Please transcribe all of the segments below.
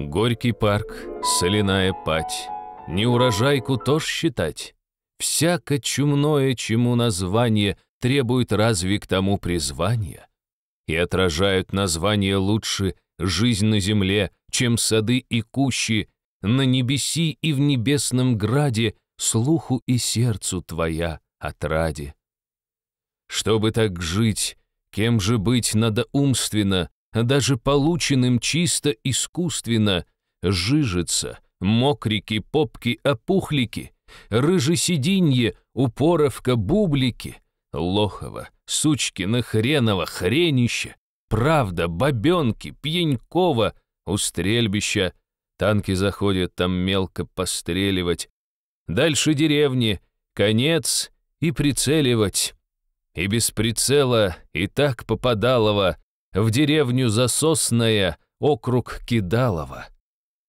Горький парк, соляная пать, неурожайку тоже считать. Всяко чумное, чему название, требует разве к тому призвания? И отражают название лучше жизнь на земле, чем сады и кущи, на небеси и в небесном граде, слуху и сердцу твоя отраде. Чтобы так жить, кем же быть надо умственно, даже полученным чисто искусственно, жижица, мокрики, попки, опухлики, рыжесиденье, упоровка, бублики, лохова, сучкина, хреново хренище, правда, бабенки, пьянькова, у танки заходят там мелко постреливать, дальше деревни, конец и прицеливать. И без прицела, и так попадалово, в деревню Засосная, округ Кидалова.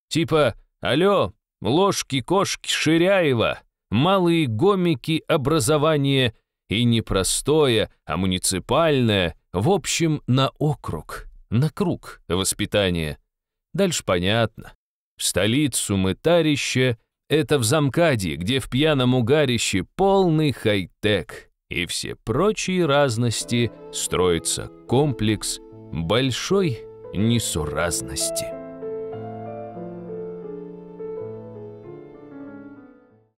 Типа «Алло, ложки-кошки Ширяева, малые гомики образование и непростое, а муниципальное, в общем, на округ, на круг воспитания». Дальше понятно. В столицу мытарище — это в Замкаде, где в пьяном угарище полный хай-тек, и все прочие разности строится комплекс – большой несуразности.